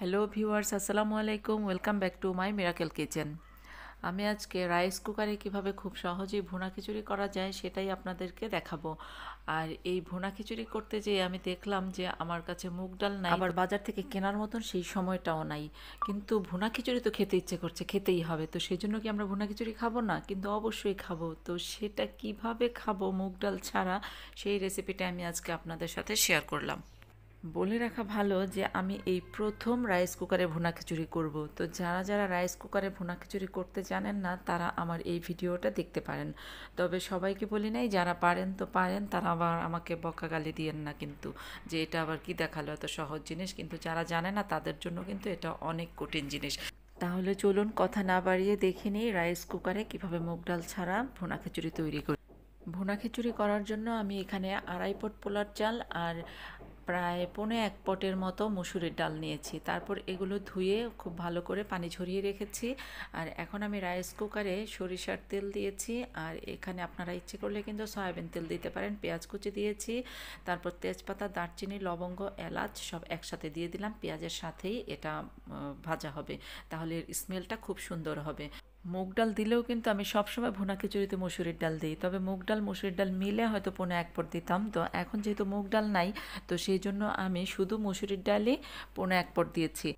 hello viewers আসসালামু আলাইকুম welcome back to my miracle kitchen আমি আজকে রাইস কুকারে কিভাবে খুব সহজেই ভুনা খিচুড়ি করা যায় সেটাই আপনাদেরকে দেখাবো আর এই ভুনা খিচুড়ি করতে যেয়ে আমি দেখলাম যে আমার কাছে মুগ ডাল নাই আবার বাজার থেকে কেনার মতন সেই সময়টাও নাই কিন্তু ভুনা খিচুড়ি তো খেতে ইচ্ছে করছে খেতেই হবে তো সেই জন্য কি আমরা ভুনা খিচুড়ি খাবো না কিন্তু অবশ্যই খাবো তো সেটা কিভাবে খাবো মুগ ডাল ছাড়া সেই রেসিপিটা আমি আজকে আপনাদের সাথে শেয়ার করলাম বলে রাখা ভালো যে আমি এই প্রথম রাইস কুকারে ভুনা খিচুড়ি করব তো যারা যারা রাইস কুকারে ভুনা খিচুড়ি করতে জানেন না তারা আমার এই ভিডিওটা দেখতে পারেন তবে সবাইকে বলি নাই যারা পারেন তো পারেন তারা আবার আমাকে বকা গালি দিয়েন না কিন্তু যে এটা আবার কি দেখালো এত সহজ জিনিস কিন্তু যারা জানে না তাদের জন্য কিন্তু এটা অনেক কঠিন জিনিস তাহলে চলুন কথা না বাড়িয়ে দেখে নিই রাইস কুকারে কীভাবে মুগ ডাল ছাড়া ভুনা খিচুড়ি তৈরি করি ভুনা খিচুড়ি করার জন্য আমি এখানে আড়াই পট পোলার চাল আর প্রায় পৌনে এক পটের মতো মসুরের ডাল নিয়েছি তারপর এগুলো ধুয়ে খুব ভালো করে পানি ঝরিয়ে রেখেছি আর এখন আমি রাইস কুকারে সরিষার তেল দিয়েছি আর এখানে আপনারা ইচ্ছে করলে কিন্তু সয়াবিন তেল দিতে পারেন পেঁয়াজ কুচি দিয়েছি তারপর তেজপাতা দারচিনি লবঙ্গ এলাচ সব একসাথে দিয়ে দিলাম পেঁয়াজের সাথেই এটা ভাজা হবে তাহলে স্মেলটা খুব সুন্দর হবে মুগ ডাল দিলেও কিন্তু আমি সবসময় ভুনা খিচুড়িতে মসুরির ডাল দিই তবে মুগ ডাল মসুরির ডাল মিলে হয়তো পোনে এক পট দিতাম তো এখন যেহেতু মুগ ডাল নাই তো সেই জন্য আমি শুধু মসুরির ডালই পোনে এক পট দিয়েছি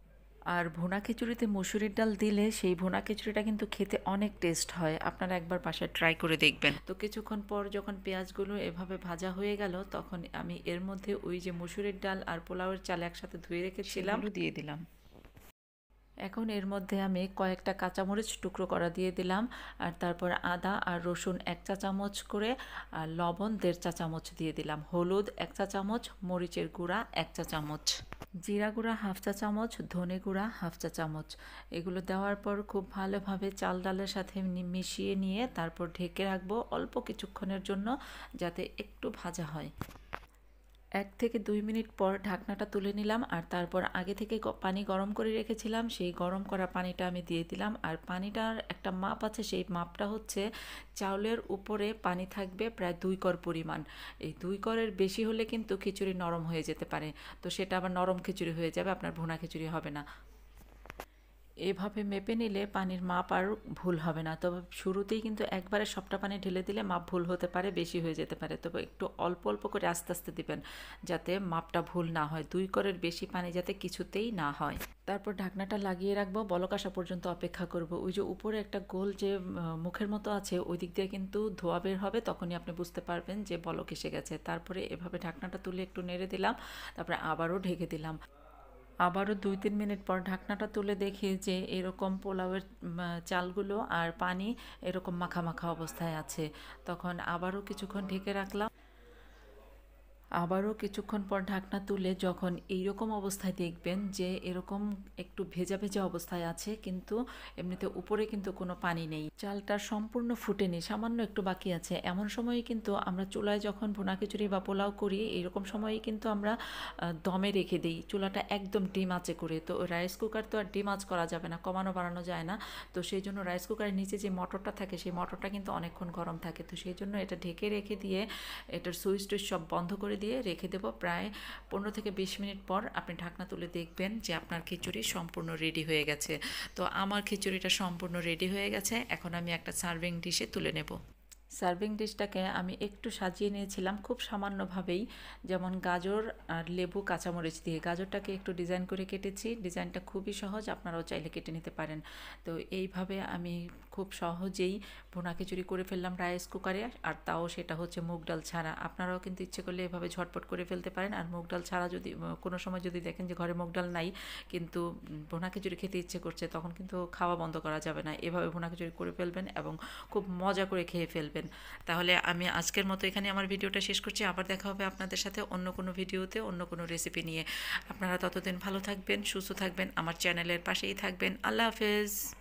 আর ভুনা খিচুড়িতে মসুরির ডাল দিলে সেই ভুনা খিচুড়িটা কিন্তু খেতে অনেক টেস্ট হয় আপনারা একবার বাসায় ট্রাই করে দেখবেন তো কিছুক্ষণ পর যখন পেঁয়াজগুলো এভাবে ভাজা হয়ে গেল তখন আমি এর মধ্যে ওই যে মসুরির ডাল আর পোলাওয়ের চাল একসাথে ধুয়ে রেখেছিলাম দিয়ে দিলাম এখন এর মধ্যে আমি কয়েকটা কাঁচামরিচ টুকরো করা দিয়ে দিলাম আর তারপর আদা আর রসুন এক চা চামচ করে আর লবণ দেড় চা চামচ দিয়ে দিলাম হলুদ এক চা চামচ মরিচের গুঁড়া এক চা চামচ জিরা গুঁড়া হাফ চা চামচ ধনে গুঁড়া হাফ চা চামচ এগুলো দেওয়ার পর খুব ভালোভাবে চাল ডালের সাথে মিশিয়ে নিয়ে তারপর ঢেকে রাখবো অল্প কিছুক্ষণের জন্য যাতে একটু ভাজা হয় এক থেকে দুই মিনিট পর ঢাকনাটা তুলে নিলাম আর তারপর আগে থেকে পানি গরম করে রেখেছিলাম সেই গরম করা পানিটা আমি দিয়ে দিলাম আর পানিটার একটা মাপ আছে সেই মাপটা হচ্ছে চাউলের উপরে পানি থাকবে প্রায় দুই কর পরিমাণ এই দুই করের বেশি হলে কিন্তু খিচুড়ি নরম হয়ে যেতে পারে তো সেটা আবার নরম খিচুড়ি হয়ে যাবে আপনার ভুনা খিচুড়ি হবে না এভাবে মেপে নিলে পানির মাপ আর ভুল হবে না তবে শুরুতেই কিন্তু একবারে সবটা পানি ঢেলে দিলে মাপ ভুল হতে পারে বেশি হয়ে যেতে পারে তবে একটু অল্প অল্প করে আস্তে আস্তে দিবেন যাতে মাপটা ভুল না হয় দুই করের বেশি পানি যাতে কিছুতেই না হয় তারপর ঢাকনাটা লাগিয়ে রাখবো বলক আসা পর্যন্ত অপেক্ষা করব ওই যে উপরে একটা গোল যে মুখের মতো আছে ওই দিক দিয়ে কিন্তু ধোয়া বের হবে তখনই আপনি বুঝতে পারবেন যে বলক এসে গেছে তারপরে এভাবে ঢাকনাটা তুলে একটু নেড়ে দিলাম তারপরে আবারও ঢেকে দিলাম আবারও দুই তিন মিনিট পর ঢাকনাটা তুলে দেখি যে এরকম পোলাওয়ের চালগুলো আর পানি এরকম মাখা মাখা অবস্থায় আছে তখন আবারও কিছুক্ষণ ঢেকে রাখলাম আবারও কিছুক্ষণ পর ঢাকনা তুলে যখন এই রকম অবস্থায় দেখবেন যে এরকম একটু ভেজা ভেজা অবস্থায় আছে কিন্তু এমনিতে উপরে কিন্তু কোনো পানি নেই চালটা সম্পূর্ণ ফুটেনি সামান্য একটু বাকি আছে এমন সময়ে কিন্তু আমরা চুলায় যখন ভোনা খিচুড়ি বা পোলাও করি এরকম সময়ে কিন্তু আমরা দমে রেখে দিই চুলাটা একদম ডিম আঁচে করে তো রাইস কুকার তো আর ডিম আঁচ করা যাবে না কমানো বাড়ানো যায় না তো সেই জন্য রাইস কুকারের নিচে যে মটরটা থাকে সেই মটরটা কিন্তু অনেকক্ষণ গরম থাকে তো সেই জন্য এটা ঢেকে রেখে দিয়ে এটার সুইচ টুইচ সব বন্ধ করে দিয়ে রেখে দেব প্রায় পনেরো থেকে বিশ মিনিট পর আপনি ঢাকনা তুলে দেখবেন যে আপনার খিচুড়ি সম্পূর্ণ রেডি হয়ে গেছে তো আমার খিচুড়িটা সম্পূর্ণ রেডি হয়ে গেছে এখন আমি একটা সার্ভিং ডিশে তুলে নেব সার্ভিং ডিশটাকে আমি একটু সাজিয়ে নিয়েছিলাম খুব সামান্যভাবেই যেমন গাজর আর লেবু কাঁচামরিচ দিয়ে গাজরটাকে একটু ডিজাইন করে কেটেছি ডিজাইনটা খুবই সহজ আপনারাও চাইলে কেটে নিতে পারেন তো এইভাবে আমি খুব সহজেই ভোনা খিচুড়ি করে ফেললাম রাইস কুকারে আর তাও সেটা হচ্ছে মুগ ডাল ছাড়া আপনারাও কিন্তু ইচ্ছে করলে এভাবে ঝটপট করে ফেলতে পারেন আর মুগ ডাল ছাড়া যদি কোনো সময় যদি দেখেন যে ঘরে মুগ ডাল নাই কিন্তু ভোনা খিচুড়ি খেতে ইচ্ছে করছে তখন কিন্তু খাওয়া বন্ধ করা যাবে না এভাবে ভোনা খিচুড়ি করে ফেলবেন এবং খুব মজা করে খেয়ে ফেলবেন তাহলে আমি আজকের মতো এখানে আমার ভিডিওটা শেষ করছি আবার দেখা হবে আপনাদের সাথে অন্য কোনো ভিডিওতে অন্য কোনো রেসিপি নিয়ে আপনারা ততদিন ভালো থাকবেন সুস্থ থাকবেন আমার চ্যানেলের পাশেই থাকবেন আল্লাহ হাফেজ